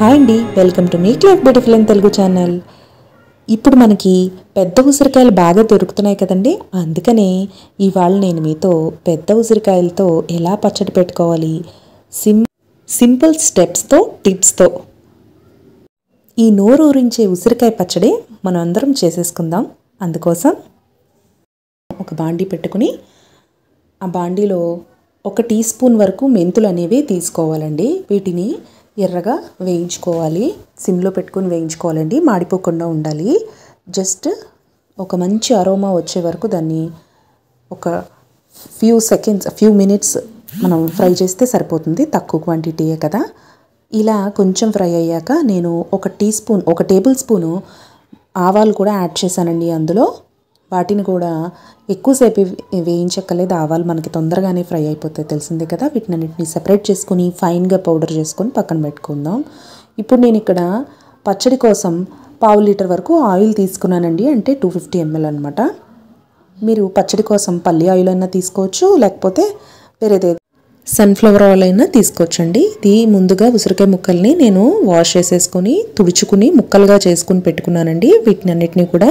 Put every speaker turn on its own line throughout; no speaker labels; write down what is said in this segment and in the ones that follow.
hi అండి welcome to మీక్ life beautiful and Telugu channel ఇప్పుడు మనకి పెద్ద ఉసిరికాయలు బాగా దొరుకుతున్నాయి కదండి అందుకనే ఇవాళ నేను మీతో పెద్ద ఉసిరికాయలతో ఎలా పచ్చడి పెట్టుకోవాలి సిం సింపుల్ స్టెప్స్తో టిప్స్తో ఈ నోరు ఊరించే ఉసిరికాయ పచ్చడి మనం అందరం చేసేసుకుందాం అందుకోసం ఒక బాండీ పెట్టుకుని ఆ బాండీలో ఒక టీ స్పూన్ వరకు మెంతులు అనేవి తీసుకోవాలండి వీటిని ఎర్రగా వేయించుకోవాలి సిమ్లో పెట్టుకుని వేయించుకోవాలండి మాడిపోకుండా ఉండాలి జస్ట్ ఒక మంచి అరోమా వచ్చే వరకు దాన్ని ఒక ఫ్యూ సెకండ్స్ ఫ్యూ మినిట్స్ మనం ఫ్రై చేస్తే సరిపోతుంది తక్కువ క్వాంటిటీయే కదా ఇలా కొంచెం ఫ్రై అయ్యాక నేను ఒక టీ స్పూన్ ఒక టేబుల్ స్పూను ఆవాలు కూడా యాడ్ చేశానండి అందులో వాటిని కూడా ఎక్కువసేపు వేయించక్కలేదు ఆవాలు మనకి తొందరగానే ఫ్రై అయిపోతే తెలిసిందే కదా వీటినన్నింటిని సెపరేట్ చేసుకుని ఫైన్గా పౌడర్ చేసుకొని పక్కన పెట్టుకుందాం ఇప్పుడు నేను ఇక్కడ పచ్చడి కోసం పావు లీటర్ వరకు ఆయిల్ తీసుకున్నానండి అంటే టూ ఫిఫ్టీ ఎంఎల్ అనమాట మీరు పచ్చడి కోసం పల్లి ఆయిల్ అయినా తీసుకోవచ్చు లేకపోతే వేరేదే సన్ఫ్లవర్ ఆయిల్ అయినా తీసుకోవచ్చండి ఇది ముందుగా ఉసిరికాయ ముక్కల్ని నేను వాష్ చేసేసుకొని తుడుచుకుని ముక్కలుగా చేసుకుని పెట్టుకున్నానండి వీటిని అన్నిటినీ కూడా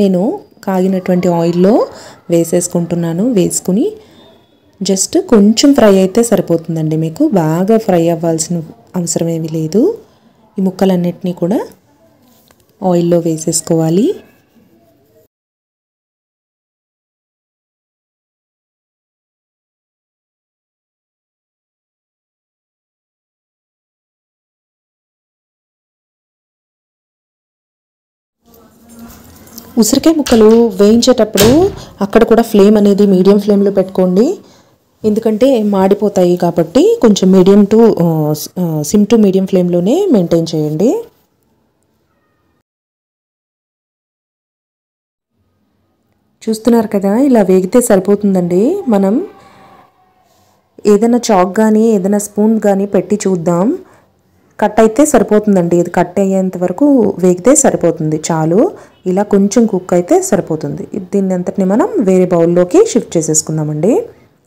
నేను కాగినటువంటి ఆయిల్లో వేసేసుకుంటున్నాను వేసుకుని జస్ట్ కొంచెం ఫ్రై అయితే సరిపోతుందండి మీకు బాగా ఫ్రై అవ్వాల్సిన అవసరం ఏమీ లేదు ఈ ముక్కలన్నిటినీ కూడా ఆయిల్లో వేసేసుకోవాలి ఉసిరికాయ ముక్కలు వేయించేటప్పుడు అక్కడ కూడా ఫ్లేమ్ అనేది మీడియం ఫ్లేమ్లో పెట్టుకోండి ఎందుకంటే మాడిపోతాయి కాబట్టి కొంచెం medium to sim to medium ఫ్లేమ్లోనే మెయింటైన్ చేయండి చూస్తున్నారు కదా ఇలా వేగితే సరిపోతుందండి మనం ఏదైనా చాక్ కానీ ఏదైనా స్పూన్ కానీ పెట్టి చూద్దాం కట్ అయితే సరిపోతుందండి ఇది కట్ అయ్యేంత వరకు వేగితే సరిపోతుంది చాలు ఇలా కొంచెం కుక్ అయితే సరిపోతుంది దీన్ని అంతటిని మనం వేరే బౌల్లోకి షిఫ్ట్ చేసేసుకుందామండి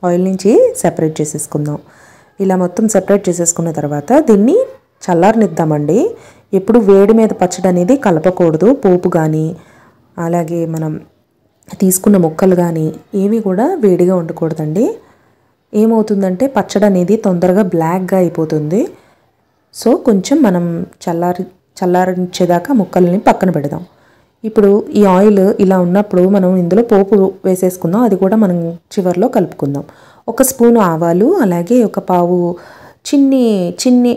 ఆయిల్ నుంచి సెపరేట్ చేసేసుకుందాం ఇలా మొత్తం సెపరేట్ చేసేసుకున్న తర్వాత దీన్ని చల్లారనిద్దామండి ఎప్పుడు వేడి మీద పచ్చడి అనేది కలపకూడదు పోపు కానీ అలాగే మనం తీసుకున్న ముక్కలు కానీ ఏవి కూడా వేడిగా ఉండకూడదండి ఏమవుతుందంటే పచ్చడి అనేది తొందరగా బ్లాక్గా అయిపోతుంది సో కొంచెం మనం చల్లారి చల్లారించేదాకా ముక్కల్ని పక్కన పెడదాం ఇప్పుడు ఈ ఆయిల్ ఇలా ఉన్నప్పుడు మనం ఇందులో పోపు వేసేసుకుందాం అది కూడా మనం చివరిలో కలుపుకుందాం ఒక స్పూన్ ఆవాలు అలాగే ఒక పావు చిన్ని చిన్ని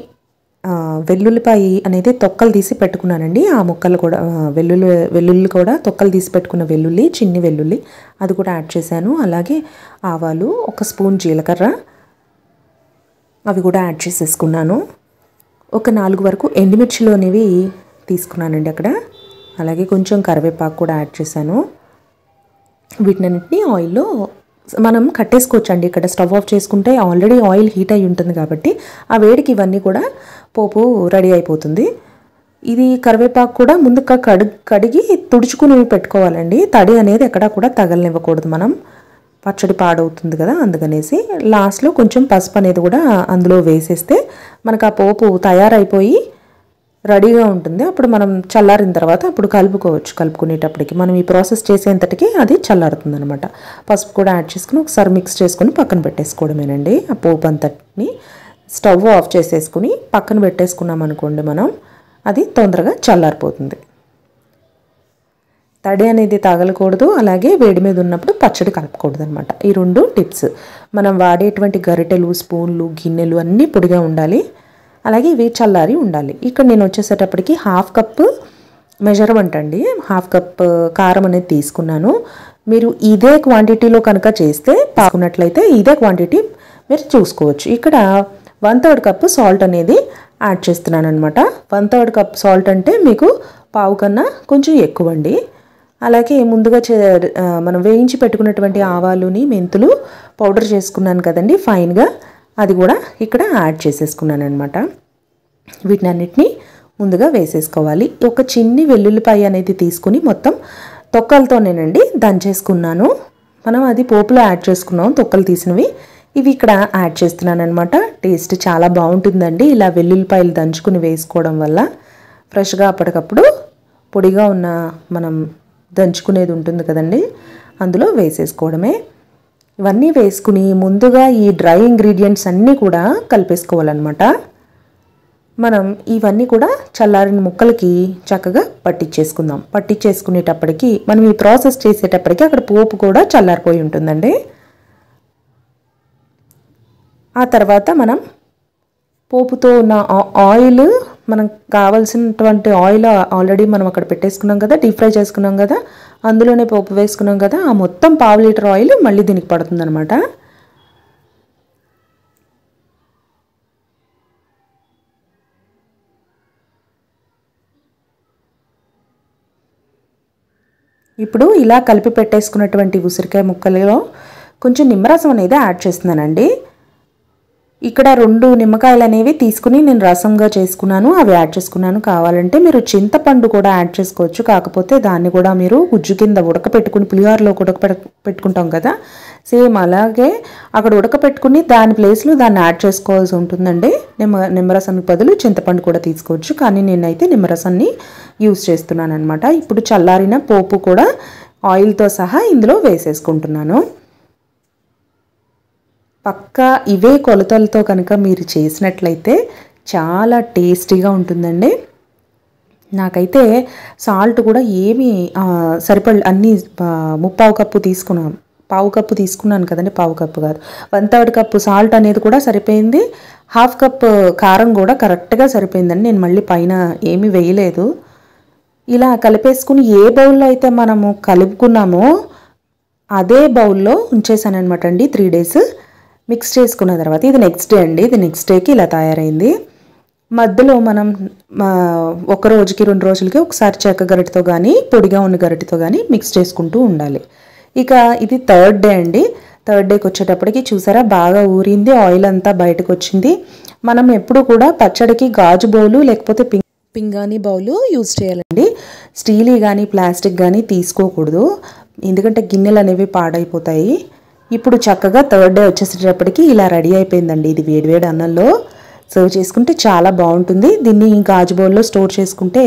వెల్లుల్లిపాయి అనేది తొక్కలు తీసి పెట్టుకున్నానండి ఆ ముక్కలు కూడా వెల్లుల్లి వెల్లుల్లి కూడా తొక్కలు తీసి పెట్టుకున్న వెల్లుల్లి చిన్ని వెల్లుల్లి అది కూడా యాడ్ చేశాను అలాగే ఆవాలు ఒక స్పూన్ జీలకర్ర అవి కూడా యాడ్ చేసేసుకున్నాను ఒక నాలుగు వరకు ఎండుమిర్చిలు అనేవి తీసుకున్నానండి అక్కడ అలాగే కొంచెం కరివేపాకు కూడా యాడ్ చేశాను వీటినన్నింటినీ ఆయిల్లో మనం కట్టేసుకోవచ్చండి ఇక్కడ స్టవ్ ఆఫ్ చేసుకుంటే ఆల్రెడీ ఆయిల్ హీట్ అయి ఉంటుంది కాబట్టి ఆ వేడికి ఇవన్నీ కూడా పోపు రెడీ అయిపోతుంది ఇది కరివేపాకు కూడా ముందుగా కడు కడిగి తుడుచుకుని పెట్టుకోవాలండి తడి అనేది ఎక్కడా కూడా తగలనివ్వకూడదు మనం పచ్చడి పాడవుతుంది కదా అందుకనేసి లాస్ట్లో కొంచెం పసుపు అనేది కూడా అందులో వేసేస్తే మనకు ఆ పోపు తయారైపోయి రెడీగా ఉంటుంది అప్పుడు మనం చల్లారిన తర్వాత అప్పుడు కలుపుకోవచ్చు కలుపుకునేటప్పటికి మనం ఈ ప్రాసెస్ చేసేంతటికి అది చల్లారుతుంది అనమాట పసుపు కూడా యాడ్ చేసుకుని ఒకసారి మిక్స్ చేసుకుని పక్కన పెట్టేసుకోవడమేనండి ఆ పోపు అంతటిని స్టవ్ ఆఫ్ చేసేసుకుని పక్కన పెట్టేసుకున్నాం అనుకోండి మనం అది తొందరగా చల్లారిపోతుంది తడి అనేది తగలకూడదు అలాగే వేడి మీద ఉన్నప్పుడు పచ్చడి కలపకూడదు అనమాట ఈ రెండు టిప్స్ మనం వాడేటువంటి గరిటెలు స్పూన్లు గిన్నెలు అన్నీ పొడిగా ఉండాలి అలాగే ఇవి చల్లారి ఉండాలి ఇక్కడ నేను వచ్చేసేటప్పటికి హాఫ్ కప్ మెజర్మెంట్ అండి హాఫ్ కప్ కారం అనేది తీసుకున్నాను మీరు ఇదే క్వాంటిటీలో కనుక చేస్తే పాకున్నట్లయితే ఇదే క్వాంటిటీ మీరు చూసుకోవచ్చు ఇక్కడ వన్ థర్డ్ కప్ సాల్ట్ అనేది యాడ్ చేస్తున్నాను అనమాట వన్ థర్డ్ కప్ సాల్ట్ అంటే మీకు పావు కన్నా కొంచెం ఎక్కువ అండి అలాగే ముందుగా మనం వేయించి పెట్టుకున్నటువంటి ఆవాలుని మెంతులు పౌడర్ చేసుకున్నాను కదండి ఫైన్గా అది కూడా ఇక్కడ యాడ్ చేసేసుకున్నాను అనమాట వీటినన్నిటినీ ముందుగా వేసేసుకోవాలి ఒక చిన్ని వెల్లుల్లిపాయ అనేది తీసుకుని మొత్తం తొక్కలతోనేనండి దంచేసుకున్నాను మనం అది పోపులో యాడ్ చేసుకున్నాం తొక్కలు తీసినవి ఇవి ఇక్కడ యాడ్ చేస్తున్నాను అనమాట టేస్ట్ చాలా బాగుంటుందండి ఇలా వెల్లుల్లిపాయలు దంచుకుని వేసుకోవడం వల్ల ఫ్రెష్గా అప్పటికప్పుడు పొడిగా ఉన్న మనం దంచుకునేది ఉంటుంది కదండి అందులో వేసేసుకోవడమే ఇవన్నీ వేసుకుని ముందుగా ఈ డ్రై ఇంగ్రీడియంట్స్ అన్నీ కూడా కలిపేసుకోవాలన్నమాట మనం ఇవన్నీ కూడా చల్లారిన ముక్కలకి చక్కగా పట్టించేసుకుందాం పట్టించేసుకునేటప్పటికి మనం ఈ ప్రాసెస్ చేసేటప్పటికి అక్కడ పోపు కూడా చల్లారిపోయి ఉంటుందండి ఆ తర్వాత మనం పోపుతో ఉన్న ఆయిల్ మనకు కావాల్సినటువంటి ఆయిల్ ఆల్రెడీ మనం అక్కడ పెట్టేసుకున్నాం కదా డీప్ ఫ్రై చేసుకున్నాం కదా అందులోనే పోపు వేసుకున్నాం కదా ఆ మొత్తం పావు లీటర్ ఆయిల్ మళ్ళీ దీనికి పడుతుందన్నమాట ఇప్పుడు ఇలా కలిపి పెట్టేసుకున్నటువంటి ఉసిరికాయ ముక్కలలో కొంచెం నిమ్మరసం అనేది యాడ్ చేస్తున్నానండి ఇక్కడ రెండు నిమ్మకాయలు అనేవి తీసుకుని నేను రసంగా చేసుకున్నాను అవి యాడ్ చేసుకున్నాను కావాలంటే మీరు చింతపండు కూడా యాడ్ చేసుకోవచ్చు కాకపోతే దాన్ని కూడా మీరు గుజ్జు కింద ఉడకపెట్టుకుని పులిహోరలో ఉడక పెట్టుకుంటాం కదా సేమ్ అలాగే అక్కడ ఉడకపెట్టుకుని దాని ప్లేస్లో దాన్ని యాడ్ చేసుకోవాల్సి ఉంటుందండి నిమ్మ నిమ్మరసానికి బదులు చింతపండు కూడా తీసుకోవచ్చు కానీ నేనైతే నిమ్మరసాన్ని యూస్ చేస్తున్నాను అనమాట ఇప్పుడు చల్లారిన పోపు కూడా ఆయిల్తో సహా ఇందులో వేసేసుకుంటున్నాను పక్కా ఇవే కొలతలతో కనుక మీరు చేసినట్లయితే చాలా టేస్టీగా ఉంటుందండి నాకైతే సాల్ట్ కూడా ఏమి సరిపడ అన్నీ ముప్పావు కప్పు తీసుకున్నాను పావు కప్పు తీసుకున్నాను కదండి పావు కప్పు కాదు వన్ థర్డ్ కప్పు సాల్ట్ అనేది కూడా సరిపోయింది హాఫ్ కప్ కారం కూడా కరెక్ట్గా సరిపోయిందండి నేను మళ్ళీ పైన ఏమీ వేయలేదు ఇలా కలిపేసుకుని ఏ బౌల్లో అయితే మనము కలుపుకున్నామో అదే బౌల్లో ఉంచేసాను అనమాట అండి త్రీ డేస్ మిక్స్ చేసుకున్న తర్వాత ఇది నెక్స్ట్ డే అండి ఇది నెక్స్ట్ డేకి ఇలా తయారైంది మధ్యలో మనం ఒక రోజుకి రెండు రోజులకి ఒకసారి చెక్క గరిటితో కానీ పొడిగా ఉన్న గరిటతో కానీ మిక్స్ చేసుకుంటూ ఉండాలి ఇక ఇది థర్డ్ డే అండి థర్డ్ డేకి వచ్చేటప్పటికి చూసారా బాగా ఊరింది ఆయిల్ అంతా బయటకు వచ్చింది మనం ఎప్పుడు కూడా పచ్చడికి గాజు బౌలు లేకపోతే పింగ్ పింగాణి బౌలు యూజ్ చేయాలండి స్టీల్ కానీ ప్లాస్టిక్ కానీ తీసుకోకూడదు ఎందుకంటే గిన్నెలు అనేవి పాడైపోతాయి ఇప్పుడు చక్కగా థర్డ్ డే వచ్చేసేటప్పటికి ఇలా రెడీ అయిపోయిందండి ఇది వేడివేడి అన్నంలో సర్వ్ చేసుకుంటే చాలా బాగుంటుంది దీన్ని గాజు బౌల్లో స్టోర్ చేసుకుంటే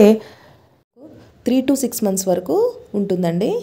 త్రీ టు సిక్స్ మంత్స్ వరకు ఉంటుందండి